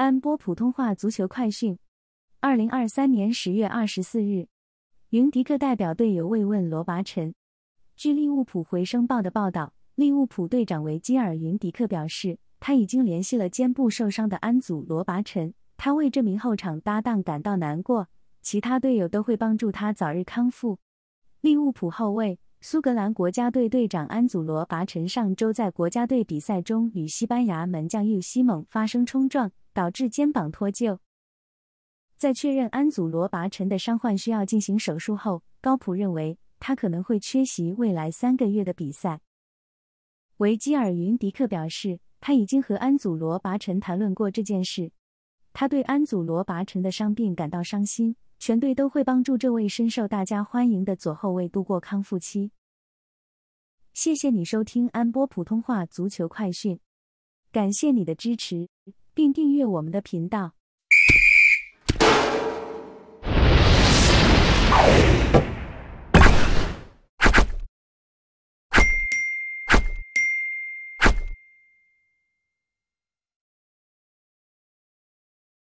安播普通话足球快讯，二零二三年十月二十四日，云迪克代表队友慰问罗拔臣。据利物浦回声报的报道，利物浦队长维基尔·云迪克表示，他已经联系了肩部受伤的安祖·罗拔臣，他为这名后场搭档感到难过，其他队友都会帮助他早日康复。利物浦后卫。苏格兰国家队队长安祖罗拔臣上周在国家队比赛中与西班牙门将又西蒙发生冲撞，导致肩膀脱臼。在确认安祖罗拔臣的伤患需要进行手术后，高普认为他可能会缺席未来三个月的比赛。维基尔云迪克表示，他已经和安祖罗拔臣谈论过这件事，他对安祖罗拔臣的伤病感到伤心，全队都会帮助这位深受大家欢迎的左后卫度过康复期。谢谢你收听安波普通话足球快讯，感谢你的支持，并订阅我们的频道。